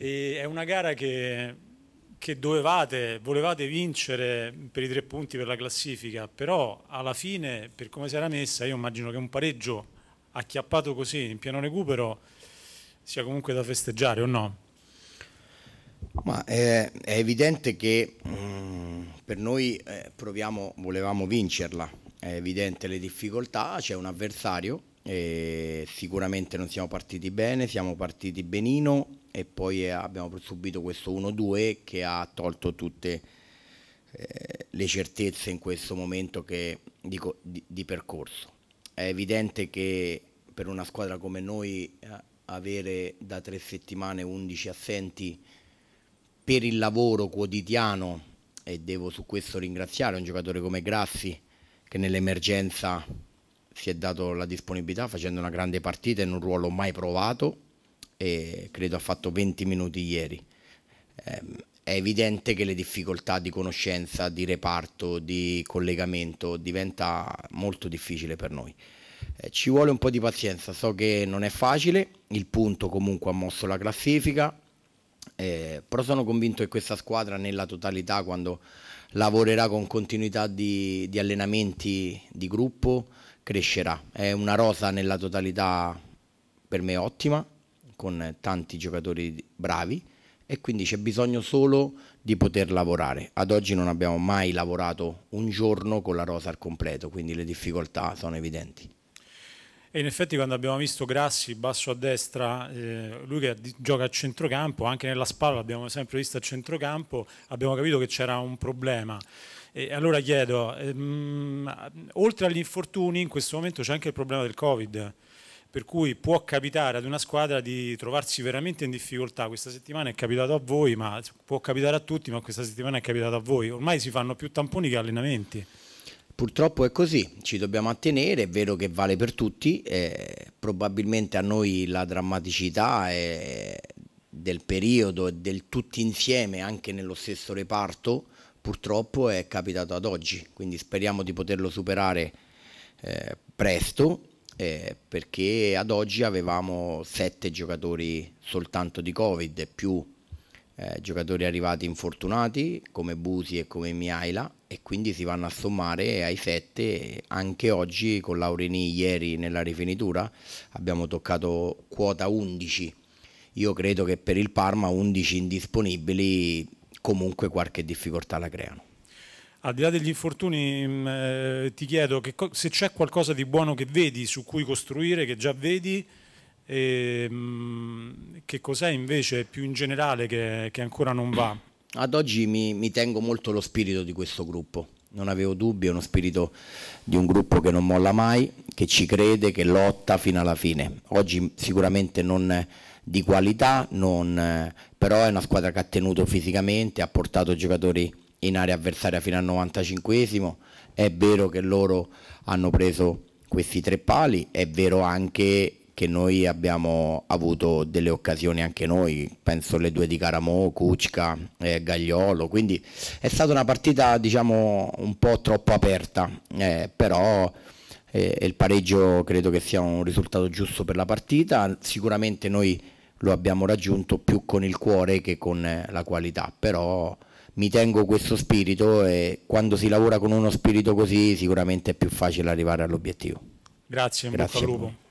E è una gara che, che dovevate, volevate vincere per i tre punti per la classifica, però alla fine, per come si era messa, io immagino che un pareggio acchiappato così in pieno recupero sia comunque da festeggiare o no? Ma è, è evidente che mh, mm, per noi eh, proviamo, volevamo vincerla, è evidente le difficoltà, c'è un avversario, sicuramente non siamo partiti bene, siamo partiti benino, e poi eh, abbiamo subito questo 1-2 che ha tolto tutte eh, le certezze in questo momento che, di, di, percorso. È evidente che per una squadra come noi eh, avere da tre settimane 11 assenti per il lavoro quotidiano e devo su questo ringraziare un giocatore come Grassi che nell'emergenza si è dato la disponibilità facendo una grande partita in un ruolo mai provato e credo ha fatto 20 minuti ieri. Ehm, è evidente che le difficoltà di conoscenza, di reparto, di collegamento diventa molto difficile per noi. Eh, ci vuole un po' di pazienza, so che non è facile, il punto comunque ha mosso la classifica, eh, però sono convinto che questa squadra nella totalità quando lavorerà con continuità di, di allenamenti di gruppo crescerà. È una rosa nella totalità per me ottima, con tanti giocatori bravi e quindi c'è bisogno solo di poter lavorare. Ad oggi non abbiamo mai lavorato un giorno con la rosa al completo, quindi le difficoltà sono evidenti. E in effetti quando abbiamo visto Grassi basso a destra, eh, lui che gioca a centrocampo, anche nella spalla l'abbiamo sempre visto a centrocampo, abbiamo capito che c'era un problema. E allora chiedo, ehm, oltre agli infortuni in questo momento c'è anche il problema del Covid per cui può capitare ad una squadra di trovarsi veramente in difficoltà. Questa settimana è capitato a voi, ma può capitare a tutti, ma questa settimana è capitato a voi. Ormai si fanno più tamponi che allenamenti. Purtroppo è così, ci dobbiamo attenere, è vero che vale per tutti, eh, probabilmente a noi la drammaticità è del periodo e del tutti insieme anche nello stesso reparto purtroppo è capitato ad oggi, quindi speriamo di poterlo superare eh, presto eh, perché ad oggi avevamo sette giocatori soltanto di Covid più eh, giocatori arrivati infortunati come Busi e come Miaila e quindi si vanno a sommare ai sette anche oggi con Laurini ieri nella rifinitura abbiamo toccato quota 11 io credo che per il Parma 11 indisponibili comunque qualche difficoltà la creano al di là degli infortuni mh, mm, eh, ti chiedo se c'è qualcosa di buono che vedi, su cui costruire, che già vedi, e, ehm, mh, che cos'è invece più in generale che, che, ancora non va? Ad oggi mi, mi tengo molto lo spirito di questo gruppo, non avevo dubbi, è uno spirito di un gruppo che non molla mai, che ci crede, che lotta fino alla fine. Oggi sicuramente non di qualità, non, però è una squadra che ha tenuto fisicamente, ha portato giocatori in area avversaria fino al 95esimo, è vero che loro hanno preso questi tre pali, è vero anche che noi abbiamo avuto delle occasioni anche noi, penso le due di Caramo, Cucca, eh, Gagliolo, quindi è stata una partita diciamo un po' troppo aperta, eh, però eh, il pareggio credo che sia un risultato giusto per la partita, sicuramente noi lo abbiamo raggiunto più con il cuore che con la qualità, però mi tengo questo spirito e quando si lavora con uno spirito così sicuramente è più facile arrivare all'obiettivo. Grazie, Grazie, bocca al lupo.